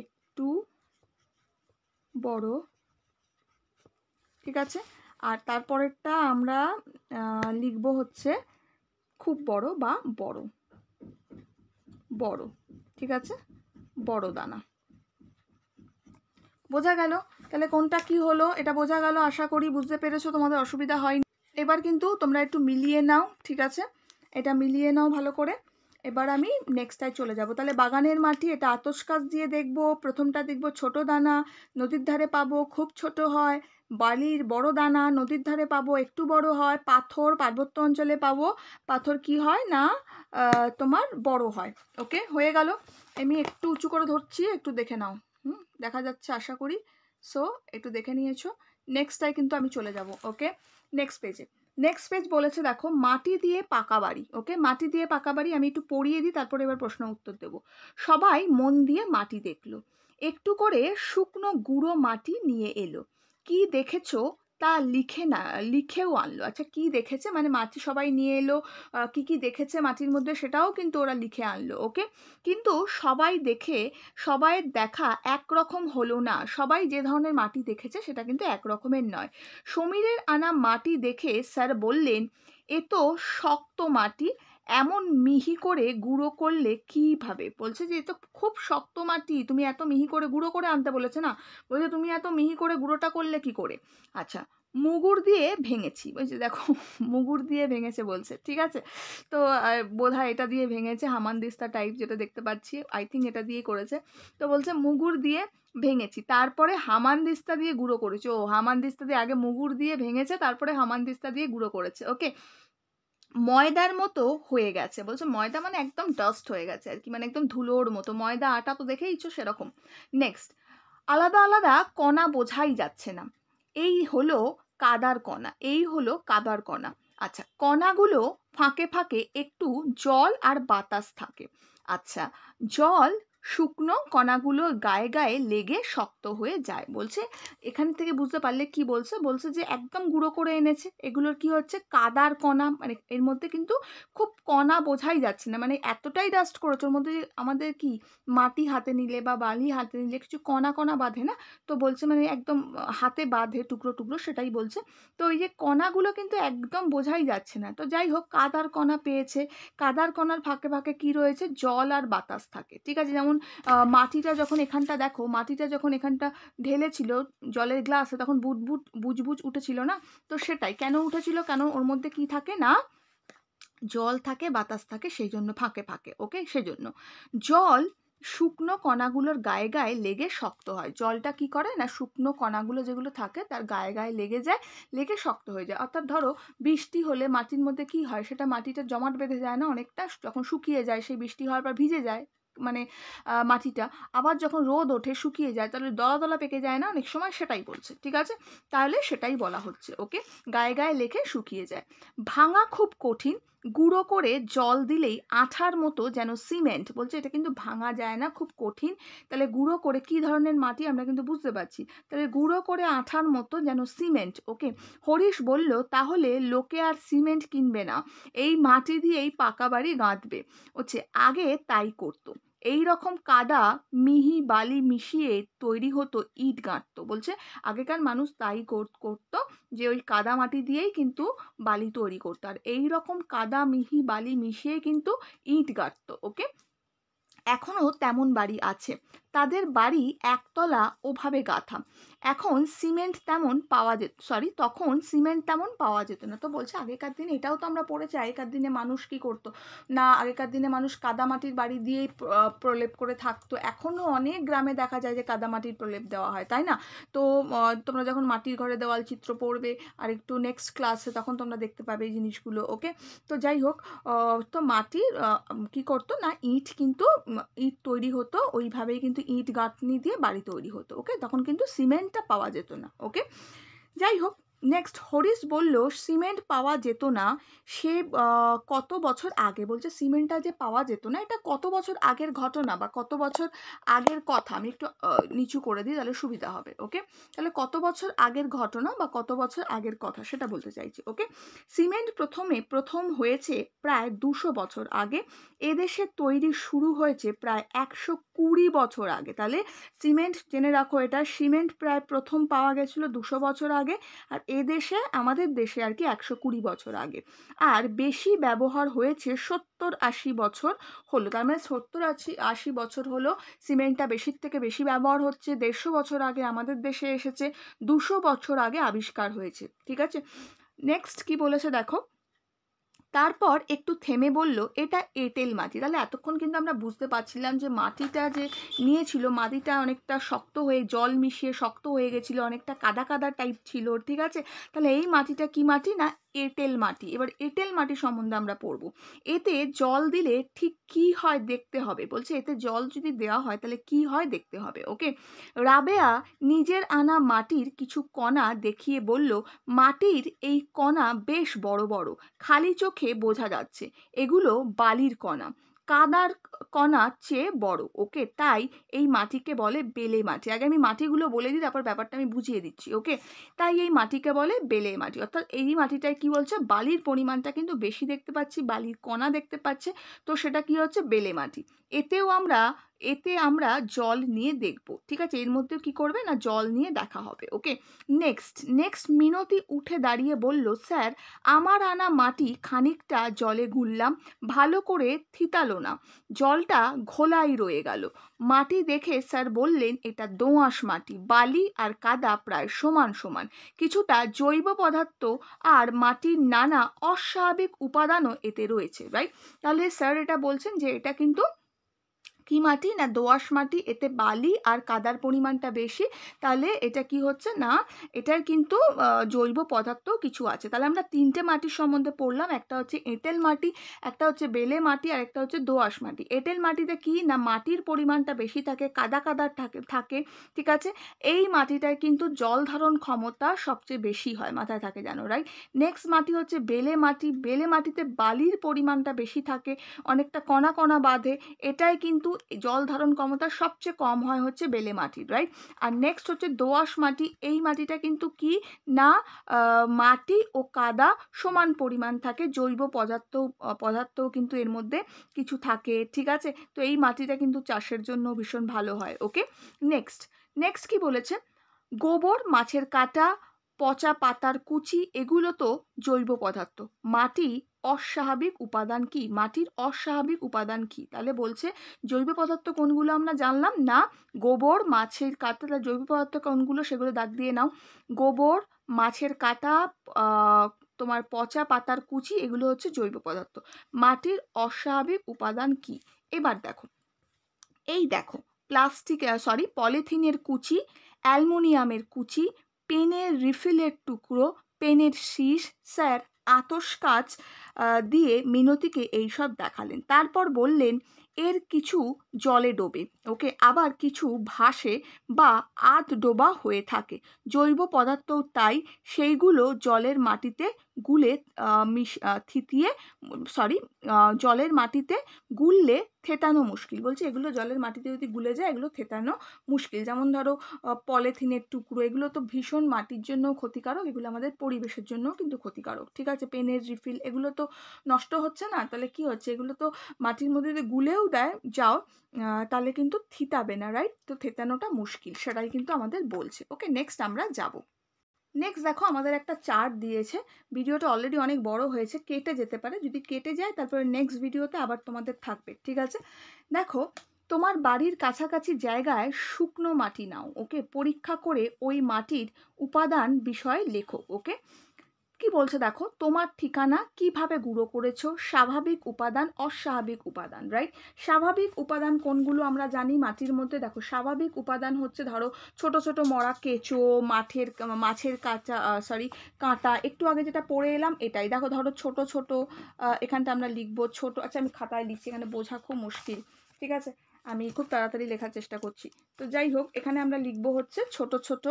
একটু বড় ঠিক আছে আর তারপরেরটা আমরা লিখব হচ্ছে খুব বড় বা বড় বড় ঠিক আছে বড় দানা বোঝা গেল তাহলে কোনটা কি হলো এটা বোঝা গেল আশা করি বুঝতে পেরেছো তোমাদের অসুবিধা হয়নি এবার কিন্তু তোমরা একটু মিলিয়ে নাও ঠিক আছে এটা মিলিয়ে নাও ভালো করে এবার আমি নেক্সটটায় চলে যাব তাহলে বাগানের মাটি এটা আতসকাজ দিয়ে দেখব প্রথমটা দেখব ছোট দানা নদীর ধারে পাবো খুব ছোট হয় বালির বড় দানা নদীর ধারে পাবো একটু বড় হয় পাথর পার্বত্য অঞ্চলে পাবো পাথর কি হয় না তোমার বড় হয় ওকে হয়ে গেল আমি একটু উঁচু করে ধরছি একটু দেখে নাও হুম দেখা যাচ্ছে আশা করি সো একটু দেখে নিয়েছো নেক্সটটায় কিন্তু আমি চলে যাব ওকে নেক্সট পেজে নেক্সট পেজ বলেছে দেখো মাটি দিয়ে পাকা বাড়ি ওকে মাটি দিয়ে পাকা বাড়ি আমি একটু পড়িয়ে দিই তারপরে এবার প্রশ্ন উত্তর দেব সবাই মন দিয়ে মাটি দেখলো একটু করে শুকনো গুঁড়ো মাটি নিয়ে এলো কি দেখেছো তা লিখে না লিখেও আনলো আচ্ছা কি দেখেছে মানে মাটি সবাই নিয়ে এলো কি কি দেখেছে মাটির মধ্যে সেটাও কিন্তু ওরা লিখে আনলো ওকে কিন্তু সবাই দেখে সবাইয়ের দেখা একরকম হলো না সবাই যে ধরনের মাটি দেখেছে সেটা কিন্তু একরকমের নয় সমীরের আনা মাটি দেখে স্যার বললেন এ তো শক্ত মাটি এমন মিহি করে গুঁড়ো করলে কিভাবে বলছে যে তো খুব শক্ত মাটি তুমি এত মিহি করে গুঁড়ো করে আনতে বলেছে না বলছে তুমি এত মিহি করে গুঁড়োটা করলে কি করে আচ্ছা মুগুর দিয়ে ভেঙেছি বলছে দেখো (laughs) মুগুর দিয়ে ভেঙেছে বলছে ঠিক আছে তো বোধ হয় এটা দিয়ে ভেঙেছে হামানদিস্তা টাইপ যেটা দেখতে পাচ্ছি আই থিঙ্ক এটা দিয়ে করেছে তো বলছে মুগুর দিয়ে ভেঙেছি তারপরে হামানদিস্তা দিয়ে গুঁড়ো করেছে ও হামানদিস্তা দিয়ে আগে মুগুর দিয়ে ভেঙেছে তারপরে হামানদিস্তা দিয়ে গুঁড়ো করেছে ওকে ময়দার মতো হয়ে গেছে বলছে ময়দা মানে একদম ডাস্ট হয়ে গেছে আর কি মানে একদম ধুলোর মতো ময়দা আটা তো দেখেইছো সেরকম নেক্সট আলাদা আলাদা কণা বোঝাই যাচ্ছে না এই হলো কাদার কণা এই হলো কাদার কণা আচ্ছা কণাগুলো ফাঁকে ফাঁকে একটু জল আর বাতাস থাকে আচ্ছা জল শুকনো কণাগুলো গায়ে গায়ে লেগে শক্ত হয়ে যায় বলছে এখান থেকে বুঝতে পারলে কি বলছে বলছে যে একদম গুঁড়ো করে এনেছে এগুলোর কি হচ্ছে কাদার কণা মানে এর মধ্যে কিন্তু খুব কণা বোঝাই যাচ্ছে না মানে এতটাই ডাস্ট করেছে ওর মধ্যে আমাদের কি মাটি হাতে নিলে বা বালি হাতে নিলে কিছু কণা কণা বাঁধে না তো বলছে মানে একদম হাতে বাঁধে টুকরো টুকরো সেটাই বলছে তো এই যে কণাগুলো কিন্তু একদম বোঝাই যাচ্ছে না তো যাই হোক কাদার কণা পেয়েছে কাদার কণার ফাঁকে ফাঁকে কি রয়েছে জল আর বাতাস থাকে ঠিক আছে যেমন যেমন মাটিটা যখন এখানটা দেখো মাটিটা যখন এখানটা ঢেলেছিল জলের গ্লাসে তখন বুটবুট বুজবুজ উঠেছিল না তো সেটাই কেন উঠেছিল কেন ওর মধ্যে কি থাকে না জল থাকে বাতাস থাকে সেই জন্য ফাঁকে ফাঁকে ওকে সেজন্য জল শুকনো কণাগুলোর গায়ে গায়ে লেগে শক্ত হয় জলটা কি করে না শুকনো কণাগুলো যেগুলো থাকে তার গায়ে গায়ে লেগে যায় লেগে শক্ত হয়ে যায় অর্থাৎ ধরো বৃষ্টি হলে মাটির মধ্যে কি হয় সেটা মাটিটা জমাট বেঁধে যায় না অনেকটা যখন শুকিয়ে যায় সেই বৃষ্টি হওয়ার পর ভিজে যায় মানে মাটিটা আবার যখন রোদ ওঠে শুকিয়ে যায় তাহলে দলা দলা পেকে যায় না অনেক সময় সেটাই বলছে ঠিক আছে তাহলে সেটাই বলা হচ্ছে ওকে গায়ে গায়ে লেখে শুকিয়ে যায় ভাঙা খুব কঠিন গুঁড়ো করে জল দিলেই আঠার মতো যেন সিমেন্ট বলছে এটা কিন্তু ভাঙা যায় না খুব কঠিন তাহলে গুঁড়ো করে কি ধরনের মাটি আমরা কিন্তু বুঝতে পারছি তাহলে গুঁড়ো করে আঠার মতো যেন সিমেন্ট ওকে হরিশ বলল তাহলে লোকে আর সিমেন্ট কিনবে না এই মাটি দিয়েই পাকা বাড়ি গাঁথবে হচ্ছে আগে তাই করতো এই রকম কাদা মিহি বালি মিশিয়ে তৈরি হতো ইট গাঁথত বলছে আগেকার মানুষ তাই করতো যে ওই কাদা মাটি দিয়েই কিন্তু বালি তৈরি করতো আর এই রকম কাদা মিহি বালি মিশিয়ে কিন্তু ইট গাঁথত ওকে এখনও তেমন বাড়ি আছে তাদের বাড়ি একতলা ওভাবে গাঁথা এখন সিমেন্ট তেমন পাওয়া যেত সরি তখন সিমেন্ট তেমন পাওয়া যেত না তো বলছে আগেকার দিনে এটাও তো আমরা পড়েছি আগেকার দিনে মানুষ কি করতো না আগেকার দিনে মানুষ কাদামাটির বাড়ি দিয়েই প্রলেপ করে থাকতো এখনও অনেক গ্রামে দেখা যায় যে কাদামাটির প্রলেপ দেওয়া হয় তাই না তো তোমরা যখন মাটির ঘরে দেওয়াল চিত্র পড়বে আর একটু নেক্সট ক্লাসে তখন তোমরা দেখতে পাবে এই জিনিসগুলো ওকে তো যাই হোক তো মাটির কি করতো না ইট কিন্তু ইট তৈরি হতো ওইভাবেই কিন্তু ইট গাঁথনি দিয়ে বাড়ি তৈরি হতো ওকে তখন কিন্তু সিমেন্টটা পাওয়া যেত না ওকে যাই হোক নেক্সট হরিশ বলল সিমেন্ট পাওয়া যেত না সে কত বছর আগে বলছে সিমেন্টটা যে পাওয়া যেত না এটা কত বছর আগের ঘটনা বা কত বছর আগের কথা আমি একটু নিচু করে দিই তাহলে সুবিধা হবে ওকে তাহলে কত বছর আগের ঘটনা বা কত বছর আগের কথা সেটা বলতে চাইছি ওকে সিমেন্ট প্রথমে প্রথম হয়েছে প্রায় দুশো বছর আগে এদেশে তৈরি শুরু হয়েছে প্রায় একশো কুড়ি বছর আগে তাহলে সিমেন্ট জেনে রাখো এটা সিমেন্ট প্রায় প্রথম পাওয়া গেছিলো দুশো বছর আগে আর এ দেশে আমাদের দেশে আর কি একশো কুড়ি বছর আগে আর বেশি ব্যবহার হয়েছে সত্তর আশি বছর হলো তার মানে সত্তর আশি আশি বছর হলো সিমেন্টটা বেশির থেকে বেশি ব্যবহার হচ্ছে দেড়শো বছর আগে আমাদের দেশে এসেছে দুশো বছর আগে আবিষ্কার হয়েছে ঠিক আছে নেক্সট কি বলেছে দেখো তারপর একটু থেমে বলল এটা এঁটেল মাটি তাহলে এতক্ষণ কিন্তু আমরা বুঝতে পারছিলাম যে মাটিটা যে নিয়েছিল মাটিটা অনেকটা শক্ত হয়ে জল মিশিয়ে শক্ত হয়ে গেছিলো অনেকটা কাদা কাদা টাইপ ছিল ঠিক আছে তাহলে এই মাটিটা কি মাটি না এঁটেল মাটি এবার এঁটেল মাটি সম্বন্ধে আমরা পড়ব এতে জল দিলে ঠিক কি হয় দেখতে হবে বলছে এতে জল যদি দেওয়া হয় তাহলে কি হয় দেখতে হবে ওকে রাবেয়া নিজের আনা মাটির কিছু কণা দেখিয়ে বলল মাটির এই কণা বেশ বড় বড় খালি চোখে বোঝা যাচ্ছে এগুলো বালির কণা কাদার কণার চেয়ে বড় ওকে তাই এই মাটিকে বলে বেলে মাটি আগে আমি মাটিগুলো বলে দিই তারপর ব্যাপারটা আমি বুঝিয়ে দিচ্ছি ওকে তাই এই মাটিকে বলে বেলে মাটি অর্থাৎ এই মাটিটায় কি বলছে বালির পরিমাণটা কিন্তু বেশি দেখতে পাচ্ছি বালির কণা দেখতে পাচ্ছে তো সেটা কি হচ্ছে বেলে মাটি এতেও আমরা এতে আমরা জল নিয়ে দেখব ঠিক আছে এর মধ্যে কি করবে না জল নিয়ে দেখা হবে ওকে নেক্সট নেক্সট মিনতি উঠে দাঁড়িয়ে বলল স্যার আমার আনা মাটি খানিকটা জলে গুললাম ভালো করে থিতালো না জলটা ঘোলাই রয়ে গেল মাটি দেখে স্যার বললেন এটা দোঁয়াশ মাটি বালি আর কাদা প্রায় সমান সমান কিছুটা জৈব পদার্থ আর মাটির নানা অস্বাভাবিক উপাদানও এতে রয়েছে রাইট তাহলে স্যার এটা বলছেন যে এটা কিন্তু কি মাটি না দোআঁশ মাটি এতে বালি আর কাদার পরিমাণটা বেশি তাহলে এটা কি হচ্ছে না এটার কিন্তু জৈব পদার্থ কিছু আছে তাহলে আমরা তিনটে মাটির সম্বন্ধে পড়লাম একটা হচ্ছে এঁটেল মাটি একটা হচ্ছে বেলে মাটি আর একটা হচ্ছে দোআঁশ মাটি এঁটেল মাটিতে কি না মাটির পরিমাণটা বেশি থাকে কাদা কাদার থাকে থাকে ঠিক আছে এই মাটিটার কিন্তু জল ধারণ ক্ষমতা সবচেয়ে বেশি হয় মাথায় থাকে জানো রাই নেক্সট মাটি হচ্ছে বেলে মাটি বেলে মাটিতে বালির পরিমাণটা বেশি থাকে অনেকটা কণা কণা বাঁধে এটাই কিন্তু জল ধারণ ক্ষমতা সবচেয়ে কম হয় হচ্ছে বেলে মাটির রাইট আর নেক্সট হচ্ছে দোআঁশ মাটি এই মাটিটা কিন্তু কি না মাটি ও কাদা সমান পরিমাণ থাকে জৈব পদার্থ পদার্থও কিন্তু এর মধ্যে কিছু থাকে ঠিক আছে তো এই মাটিটা কিন্তু চাষের জন্য ভীষণ ভালো হয় ওকে নেক্সট নেক্সট কি বলেছে গোবর মাছের কাটা পচা পাতার কুচি এগুলো তো জৈব পদার্থ মাটি অস্বাভাবিক উপাদান কি মাটির অস্বাভাবিক উপাদান কি তাহলে বলছে জৈব পদার্থ কোনগুলো আমরা জানলাম না গোবর মাছের কাটা তাহলে জৈব পদার্থ কোনগুলো সেগুলো দাগ দিয়ে নাও গোবর মাছের কাটা তোমার পচা পাতার কুচি এগুলো হচ্ছে জৈব পদার্থ মাটির অস্বাভাবিক উপাদান কি এবার দেখো এই দেখো প্লাস্টিক সরি পলিথিনের কুচি অ্যালমোনিয়ামের কুচি পেনের রিফিলের টুকরো পেনের শীষ স্যার আতস দিয়ে মিনতিকে এইসব দেখালেন তারপর বললেন এর কিছু জলে ডোবে ওকে আবার কিছু ভাসে বা আধ ডোবা হয়ে থাকে জৈব পদার্থ তাই সেইগুলো জলের মাটিতে গুলে মিশ থিতিয়ে সরি জলের মাটিতে গুললে থেতানো মুশকিল বলছে এগুলো জলের মাটিতে যদি গুলে যায় এগুলো থেতানো মুশকিল যেমন ধরো পলিথিনের টুকরো এগুলো তো ভীষণ মাটির জন্য ক্ষতিকারক এগুলো আমাদের পরিবেশের জন্য কিন্তু ক্ষতিকারক ঠিক আছে পেনের রিফিল এগুলো তো নষ্ট হচ্ছে না তাহলে কি হচ্ছে এগুলো তো মাটির মধ্যে যদি গুলেও দেয় যাও তাহলে কিন্তু থিতাবে না রাইট তো থেতানোটা মুশকিল সেটাই কিন্তু আমাদের বলছে ওকে নেক্সট আমরা যাব নেক্সট দেখো আমাদের একটা চার্ট দিয়েছে ভিডিওটা অলরেডি অনেক বড় হয়েছে কেটে যেতে পারে যদি কেটে যায় তারপরে নেক্সট ভিডিওতে আবার তোমাদের থাকবে ঠিক আছে দেখো তোমার বাড়ির কাছাকাছি জায়গায় শুকনো মাটি নাও ওকে পরীক্ষা করে ওই মাটির উপাদান বিষয়ে লেখো ওকে কি বলছে দেখো তোমার ঠিকানা কিভাবে গুঁড়ো করেছো স্বাভাবিক উপাদান অস্বাভাবিক উপাদান রাইট স্বাভাবিক উপাদান কোনগুলো আমরা জানি মাটির মধ্যে দেখো স্বাভাবিক উপাদান হচ্ছে ধরো ছোট ছোট মরা কেঁচো মাঠের মাছের কাঁচা সরি কাঁটা একটু আগে যেটা পড়ে এলাম এটাই দেখো ধরো ছোট ছোট এখানটা আমরা লিখবো ছোট আচ্ছা আমি খাতায় লিখছি এখানে বোঝা খুব মুশকিল ঠিক আছে আমি খুব তাড়াতাড়ি লেখার চেষ্টা করছি তো যাই হোক এখানে আমরা লিখবো হচ্ছে ছোট ছোট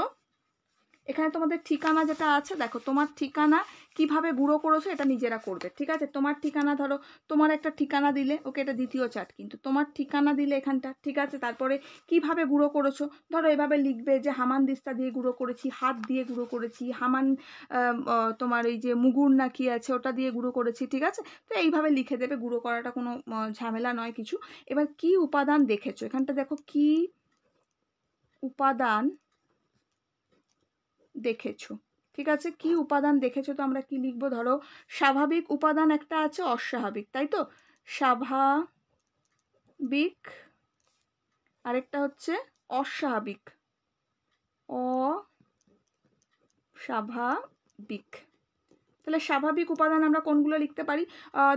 এখানে তোমাদের ঠিকানা যেটা আছে দেখো তোমার ঠিকানা কিভাবে গুঁড়ো করেছো এটা নিজেরা করবে ঠিক আছে তোমার ঠিকানা ধরো তোমার একটা ঠিকানা দিলে ওকে এটা দ্বিতীয় চার্ট কিন্তু তোমার ঠিকানা দিলে এখানটা ঠিক আছে তারপরে কিভাবে গুঁড়ো করেছো ধরো এভাবে লিখবে যে হামান দিস্তা দিয়ে গুঁড়ো করেছি হাত দিয়ে গুঁড়ো করেছি হামান তোমার এই যে মুগুর না কি আছে ওটা দিয়ে গুঁড়ো করেছি ঠিক আছে তো এইভাবে লিখে দেবে গুঁড়ো করাটা কোনো ঝামেলা নয় কিছু এবার কি উপাদান দেখেছো এখানটা দেখো কি উপাদান দেখেছো ঠিক আছে কি উপাদান দেখেছো তো আমরা কি লিখবো ধরো স্বাভাবিক উপাদান একটা আছে অস্বাভাবিক তাই তো স্বাভাবিক আরেকটা হচ্ছে অস্বাভাবিক অস্বাভাবিক তাহলে স্বাভাবিক উপাদান আমরা কোনগুলো লিখতে পারি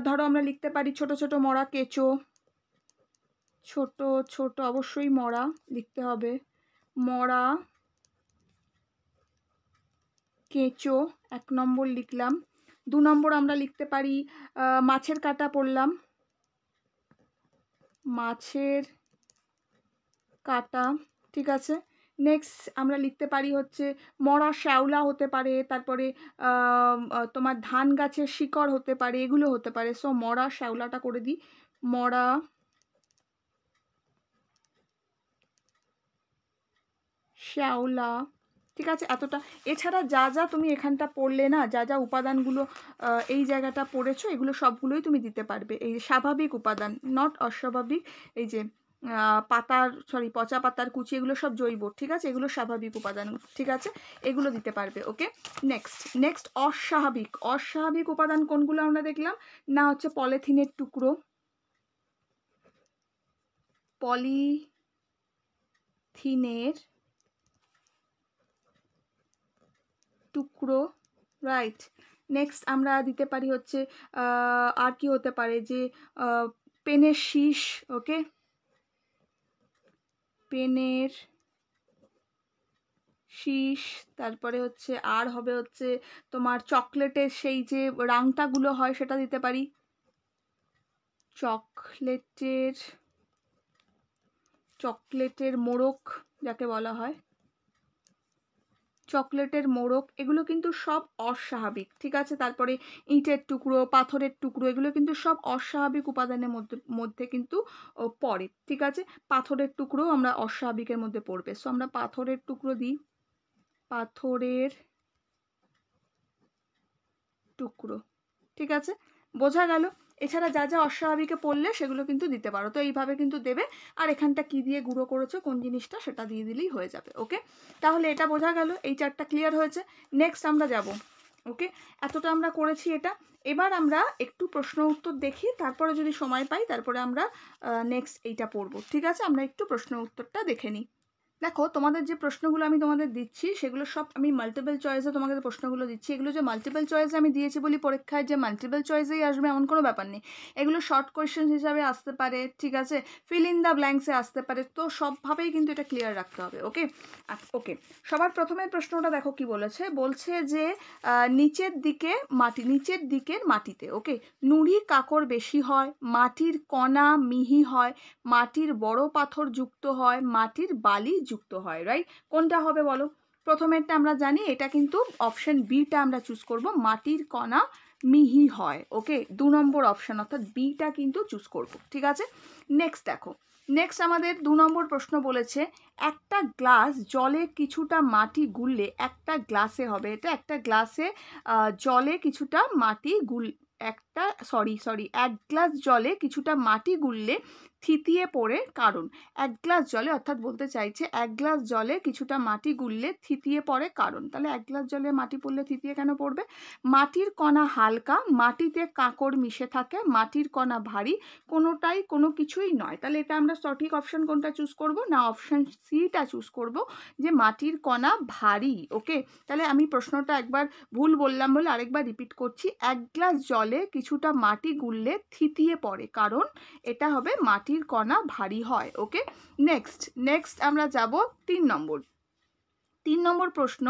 ধরো আমরা লিখতে পারি ছোট ছোট মরা কেঁচো ছোট ছোট অবশ্যই মরা লিখতে হবে মরা কেঁচো এক নম্বর লিখলাম দু নম্বর আমরা লিখতে পারি মাছের কাটা পড়লাম মাছের কাটা ঠিক আছে নেক্সট আমরা লিখতে পারি হচ্ছে মরা শ্যাওলা হতে পারে তারপরে তোমার ধান গাছের শিকড় হতে পারে এগুলো হতে পারে সো মরা শ্যাওলাটা করে দিই মরা শ্যাওলা ঠিক আছে এতটা এছাড়া যা যা তুমি এখানটা পড়লে না যা যা উপাদানগুলো এই জায়গাটা পড়েছো এগুলো সবগুলোই তুমি দিতে পারবে এই স্বাভাবিক উপাদান নট অস্বাভাবিক এই যে পাতার সরি পচা পাতার কুচি এগুলো সব জৈব ঠিক আছে এগুলো স্বাভাবিক উপাদান ঠিক আছে এগুলো দিতে পারবে ওকে নেক্সট নেক্সট অস্বাভাবিক অস্বাভাবিক উপাদান কোনগুলো আমরা দেখলাম না হচ্ছে পলিথিনের টুকরো পলিথিনের টুকরো রাইট নেক্সট আমরা দিতে পারি হচ্ছে আর কি হতে পারে যে পেনের শীষ ওকে পেনের শীষ তারপরে হচ্ছে আর হবে হচ্ছে তোমার চকলেটের সেই যে রাংটাগুলো হয় সেটা দিতে পারি চকলেটের চকলেটের মোড়ক যাকে বলা হয় চকলেটের মোড়ক এগুলো কিন্তু সব অস্বাভাবিক ঠিক আছে তারপরে ইটের টুকরো পাথরের টুকরো এগুলো কিন্তু সব অস্বাভাবিক উপাদানের মধ্যে মধ্যে কিন্তু পড়ে ঠিক আছে পাথরের টুকরো আমরা অস্বাভাবিকের মধ্যে পড়বে সো আমরা পাথরের টুকরো দিই পাথরের টুকরো ঠিক আছে বোঝা গেল এছাড়া যা যা অস্বাভাবিকে পড়লে সেগুলো কিন্তু দিতে পারো তো এইভাবে কিন্তু দেবে আর এখানটা কি দিয়ে গুঁড়ো করেছো কোন জিনিসটা সেটা দিয়ে দিলেই হয়ে যাবে ওকে তাহলে এটা বোঝা গেল এই চারটা ক্লিয়ার হয়েছে নেক্সট আমরা যাব ওকে এতটা আমরা করেছি এটা এবার আমরা একটু প্রশ্ন উত্তর দেখি তারপরে যদি সময় পাই তারপরে আমরা নেক্সট এইটা পড়বো ঠিক আছে আমরা একটু প্রশ্ন উত্তরটা দেখে নিই দেখো তোমাদের যে প্রশ্নগুলো আমি তোমাদের দিচ্ছি সেগুলো সব আমি মাল্টিপল চয়েসে তোমাদের প্রশ্নগুলো দিচ্ছি এগুলো যে মাল্টিপল চয়েসে আমি দিয়েছি বলি পরীক্ষায় যে মাল্টিপল চয়েসেই আসবে এমন কোনো ব্যাপার নেই এগুলো শর্ট কোয়েশ্চেন হিসাবে আসতে পারে ঠিক আছে ফিল ইন দ্য ব্ল্যাঙ্কসে আসতে পারে তো সবভাবেই কিন্তু এটা ক্লিয়ার রাখতে হবে ওকে ওকে সবার প্রথমে প্রশ্নটা দেখো কি বলেছে বলছে যে নিচের দিকে মাটি নিচের দিকের মাটিতে ওকে নুড়ি কাকর বেশি হয় মাটির কণা মিহি হয় মাটির বড় পাথর যুক্ত হয় মাটির বালি যুক্ত হয় রাইট কোনটা হবে বলো প্রথমেরটা আমরা জানি এটা কিন্তু অপশান বিটা আমরা চুজ করব মাটির কণা মিহি হয় ওকে দু নম্বর অপশান অর্থাৎ বিটা কিন্তু চুজ করব ঠিক আছে নেক্সট দেখো নেক্সট আমাদের দু নম্বর প্রশ্ন বলেছে একটা গ্লাস জলে কিছুটা মাটি গুললে একটা গ্লাসে হবে এটা একটা গ্লাসে জলে কিছুটা মাটি গুল একটা সরি সরি এক গ্লাস জলে কিছুটা মাটি গুললে থিতিয়ে পড়ে কারণ এক গ্লাস জলে অর্থাৎ বলতে চাইছে এক গ্লাস জলে কিছুটা মাটি গুললে থিতিয়ে পড়ে কারণ তাহলে এক গ্লাস জলে মাটি পড়লে থিতিয়ে কেন পড়বে মাটির কণা হালকা মাটিতে কাঁকড় মিশে থাকে মাটির কণা ভারী কোনোটাই কোনো কিছুই নয় তাহলে এটা আমরা সঠিক অপশন কোনটা চুজ করব না অপশন সিটা চুজ করব যে মাটির কণা ভারী ওকে তাহলে আমি প্রশ্নটা একবার ভুল বললাম বলে আরেকবার রিপিট করছি এক গ্লাস জলে কিছুটা মাটি গুললে থিতিয়ে পড়ে কারণ এটা হবে মাটি মাটির কণা ভারী হয় ওকে নেক্সট নেক্সট আমরা যাব তিন নম্বর তিন নম্বর প্রশ্ন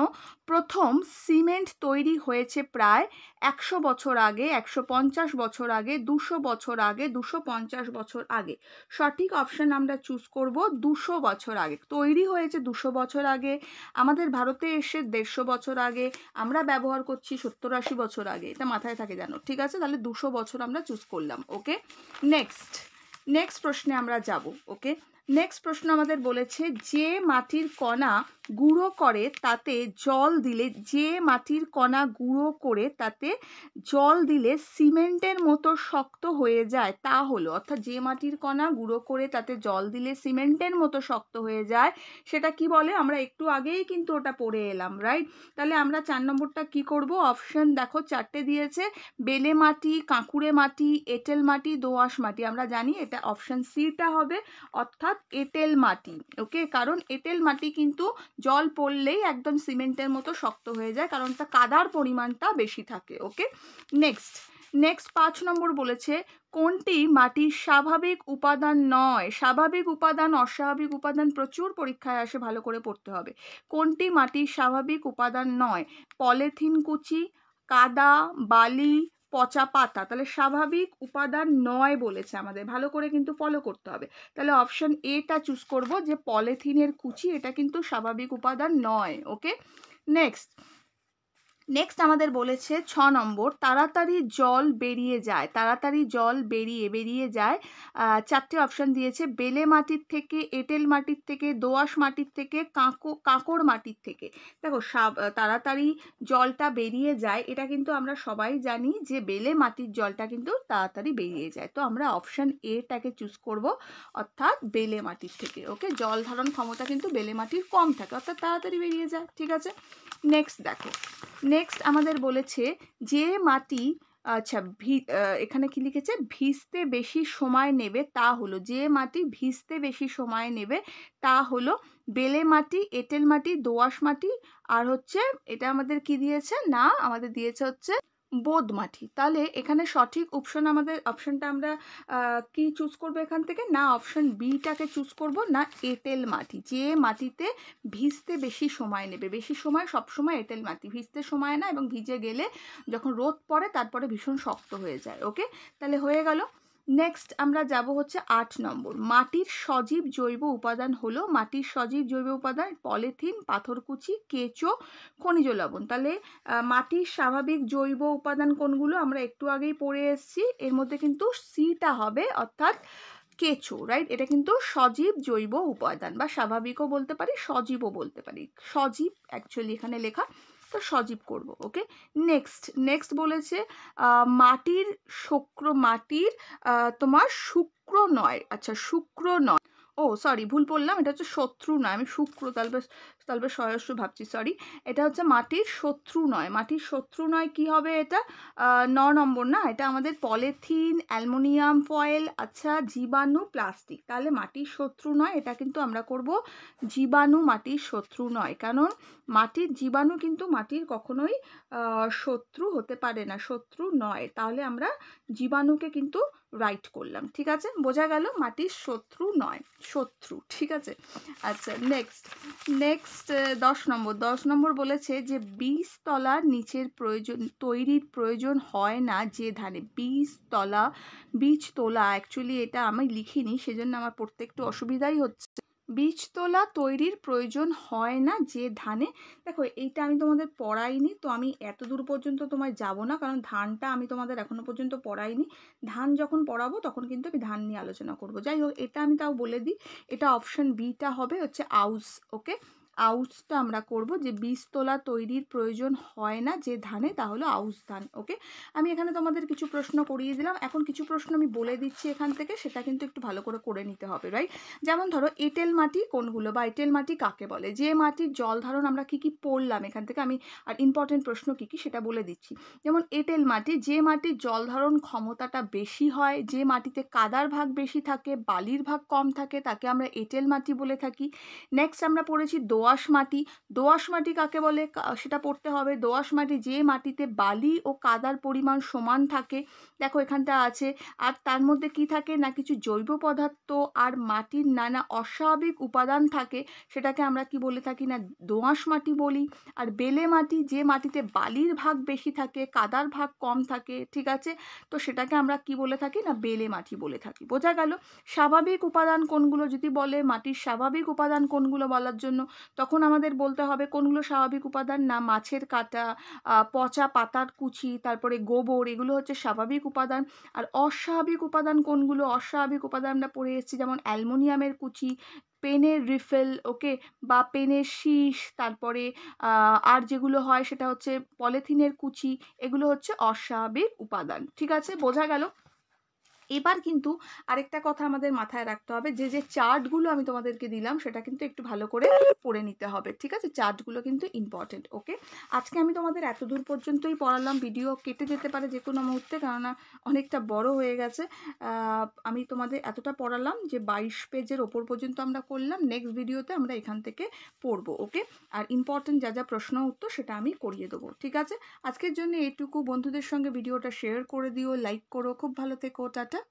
প্রথম সিমেন্ট তৈরি হয়েছে প্রায় একশো বছর আগে একশো পঞ্চাশ বছর আগে দুশো বছর আগে দুশো পঞ্চাশ বছর আগে সঠিক অপশান আমরা চুজ করব দুশো বছর আগে তৈরি হয়েছে দুশো বছর আগে আমাদের ভারতে এসে দেড়শো বছর আগে আমরা ব্যবহার করছি সত্তর আশি বছর আগে এটা মাথায় থাকে জানো ঠিক আছে তাহলে দুশো বছর আমরা চুজ করলাম ওকে নেক্সট নেক্সট প্রশ্নে আমরা যাব ওকে নেক্সট প্রশ্ন আমাদের বলেছে যে মাটির কণা গুঁড়ো করে তাতে জল দিলে যে মাটির কণা গুঁড়ো করে তাতে জল দিলে সিমেন্টের মতো শক্ত হয়ে যায় তা হলো অর্থাৎ যে মাটির কণা গুঁড়ো করে তাতে জল দিলে সিমেন্টের মতো শক্ত হয়ে যায় সেটা কি বলে আমরা একটু আগেই কিন্তু ওটা পড়ে এলাম রাইট তাহলে আমরা চার নম্বরটা কি করব অপশন দেখো চারটে দিয়েছে বেলে মাটি কাঁকুড়ে মাটি এঁটেল মাটি দোআঁশ মাটি আমরা জানি এটা অপশান সিটা হবে অর্থাৎ এঁটেল মাটি ওকে কারণ এঁটেল মাটি কিন্তু জল পড়লেই একদম সিমেন্টের মতো শক্ত হয়ে যায় কারণ তা কাদার পরিমাণটা বেশি থাকে ওকে নেক্সট নেক্সট পাঁচ নম্বর বলেছে কোনটি মাটির স্বাভাবিক উপাদান নয় স্বাভাবিক উপাদান অস্বাভাবিক উপাদান প্রচুর পরীক্ষায় আসে ভালো করে পড়তে হবে কোনটি মাটির স্বাভাবিক উপাদান নয় পলিথিন কুচি কাদা বালি পচা পাতা তাহলে স্বাভাবিক উপাদান নয় বলেছে আমাদের ভালো করে কিন্তু ফলো করতে হবে তাহলে অপশন এটা চুজ করব যে পলিথিনের কুচি এটা কিন্তু স্বাভাবিক উপাদান নয় ওকে নেক্সট নেক্সট আমাদের বলেছে ছ নম্বর তাড়াতাড়ি জল বেরিয়ে যায় তাড়াতাড়ি জল বেরিয়ে বেরিয়ে যায় চারটে অপশান দিয়েছে বেলে মাটির থেকে এঁটেল মাটির থেকে দোয়াশ মাটির থেকে কাঁকো কাঁকড় মাটির থেকে দেখো তাড়াতাড়ি জলটা বেরিয়ে যায় এটা কিন্তু আমরা সবাই জানি যে বেলে মাটির জলটা কিন্তু তাড়াতাড়ি বেরিয়ে যায় তো আমরা অপশান এটাকে চুজ করব অর্থাৎ বেলে মাটির থেকে ওকে জল ধারণ ক্ষমতা কিন্তু বেলে মাটির কম থাকে অর্থাৎ তাড়াতাড়ি বেরিয়ে যায় ঠিক আছে নেক্সট দেখো নেক্সট আমাদের বলেছে যে মাটি আচ্ছা ভি এখানে কি লিখেছে ভিজতে বেশি সময় নেবে তা হলো যে মাটি ভিজতে বেশি সময় নেবে তা হলো বেলে মাটি এঁটেল মাটি দোআঁশ মাটি আর হচ্ছে এটা আমাদের কি দিয়েছে না আমাদের দিয়েছে হচ্ছে বোধ মাটি তাহলে এখানে সঠিক অপশন আমাদের অপশনটা আমরা কি চুজ করব এখান থেকে না অপশন বিটাকে চুজ করব না এঁটেল মাটি যে মাটিতে ভিজতে বেশি সময় নেবে বেশি সময় সব সময় এঁটেল মাটি ভিজতে সময় না এবং ভিজে গেলে যখন রোদ পড়ে তারপরে ভীষণ শক্ত হয়ে যায় ওকে তাহলে হয়ে গেল নেক্সট আমরা যাব হচ্ছে আট নম্বর মাটির সজীব জৈব উপাদান হলো মাটির সজীব জৈব উপাদান পলিথিন পাথরকুচি কেঁচো খনিজ লবণ তাহলে মাটির স্বাভাবিক জৈব উপাদান কোনগুলো আমরা একটু আগেই পড়ে এসেছি এর মধ্যে কিন্তু সিটা হবে অর্থাৎ কেঁচো রাইট এটা কিন্তু সজীব জৈব উপাদান বা স্বাভাবিকও বলতে পারি সজীবও বলতে পারি সজীব অ্যাকচুয়ালি এখানে লেখা তো সজীব করব ওকে নেক্সট নেক্সট বলেছে মাটির শুক্র মাটির তোমার শুক্র নয় আচ্ছা শুক্র নয় ও সরি ভুল বললাম এটা হচ্ছে শত্রু নয় আমি শুক্র তালবে তালবে সহস্র ভাবছি সরি এটা হচ্ছে মাটির শত্রু নয় মাটির শত্রু নয় কি হবে এটা ন নম্বর না এটা আমাদের পলিথিন অ্যালমোনিয়াম ফয়েল আচ্ছা জীবাণু প্লাস্টিক তাহলে মাটির শত্রু নয় এটা কিন্তু আমরা করব জীবাণু মাটির শত্রু নয় কারণ মাটির জীবাণু কিন্তু মাটির কখনোই শত্রু হতে পারে না শত্রু নয় তাহলে আমরা জীবাণুকে কিন্তু রাইট করলাম ঠিক আছে বোঝা গেল মাটির শত্রু নয় শত্রু ঠিক আছে আচ্ছা নেক্সট নেক্সট দশ নম্বর দশ নম্বর বলেছে যে বীজতলার নিচের প্রয়োজন তৈরির প্রয়োজন হয় না যে ধানে বীজতলা বীজ তোলা অ্যাকচুয়ালি এটা আমি লিখিনি সেজন্য আমার প্রত্যেকটা অসুবিধাই হচ্ছে বীজ তোলা তৈরির প্রয়োজন হয় না যে ধানে দেখো এইটা আমি তোমাদের পড়াইনি তো আমি এত দূর পর্যন্ত তোমায় যাব না কারণ ধানটা আমি তোমাদের এখনও পর্যন্ত পড়াইনি ধান যখন পড়াবো তখন কিন্তু আমি ধান নিয়ে আলোচনা করব যাই হোক এটা আমি তাও বলে দিই এটা অপশান বিটা হবে হচ্ছে আউস ওকে আউসটা আমরা করব যে বীজতলা তৈরির প্রয়োজন হয় না যে ধানে তা হলো আউস ধান ওকে আমি এখানে তোমাদের কিছু প্রশ্ন করিয়ে দিলাম এখন কিছু প্রশ্ন আমি বলে দিচ্ছি এখান থেকে সেটা কিন্তু একটু ভালো করে করে নিতে হবে রাইট যেমন ধরো এঁটেল মাটি কোনগুলো বা এঁটেল মাটি কাকে বলে যে মাটির জল ধারণ আমরা কি কি পড়লাম এখান থেকে আমি আর ইম্পর্টেন্ট প্রশ্ন কি কি সেটা বলে দিচ্ছি যেমন এঁটেল মাটি যে মাটির জল ধারণ ক্ষমতাটা বেশি হয় যে মাটিতে কাদার ভাগ বেশি থাকে বালির ভাগ কম থাকে তাকে আমরা এঁটেল মাটি বলে থাকি নেক্সট আমরা পড়েছি দো দোআঁশ মাটি দোআঁশ মাটি কাকে বলে সেটা পড়তে হবে দোআঁশ মাটি যে মাটিতে বালি ও কাদার পরিমাণ সমান থাকে দেখো এখানটা আছে আর তার মধ্যে কি থাকে না কিছু জৈব পদার্থ আর মাটির নানা অস্বাভাবিক উপাদান থাকে সেটাকে আমরা কি বলে থাকি না দোআঁশ মাটি বলি আর বেলে মাটি যে মাটিতে বালির ভাগ বেশি থাকে কাদার ভাগ কম থাকে ঠিক আছে তো সেটাকে আমরা কি বলে থাকি না বেলে মাটি বলে থাকি বোঝা গেল স্বাভাবিক উপাদান কোনগুলো যদি বলে মাটির স্বাভাবিক উপাদান কোনগুলো বলার জন্য তখন আমাদের বলতে হবে কোনগুলো স্বাভাবিক উপাদান না মাছের কাটা পচা পাতার কুচি তারপরে গোবর এগুলো হচ্ছে স্বাভাবিক উপাদান আর অস্বাভাবিক উপাদান কোনগুলো অস্বাভাবিক উপাদান আমরা পড়ে এসেছি যেমন অ্যালমোনিয়ামের কুচি পেনের রিফেল ওকে বা পেনের শীষ তারপরে আর যেগুলো হয় সেটা হচ্ছে পলিথিনের কুচি এগুলো হচ্ছে অস্বাভাবিক উপাদান ঠিক আছে বোঝা গেল এবার কিন্তু আরেকটা কথা আমাদের মাথায় রাখতে হবে যে যে চার্টগুলো আমি তোমাদেরকে দিলাম সেটা কিন্তু একটু ভালো করে পড়ে নিতে হবে ঠিক আছে চার্টগুলো কিন্তু ইম্পর্টেন্ট ওকে আজকে আমি তোমাদের এত দূর পর্যন্তই পড়ালাম ভিডিও কেটে যেতে পারে যে কোনো মুহূর্তে কেননা অনেকটা বড় হয়ে গেছে আমি তোমাদের এতটা পড়ালাম যে বাইশ পেজের ওপর পর্যন্ত আমরা করলাম নেক্সট ভিডিওতে আমরা এখান থেকে পড়বো ওকে আর ইম্পর্টেন্ট যা যা প্রশ্ন উত্তর সেটা আমি করিয়ে দেবো ঠিক আছে আজকের জন্য এটুকু বন্ধুদের সঙ্গে ভিডিওটা শেয়ার করে দিও লাইক করো খুব ভালো থেকো টাটা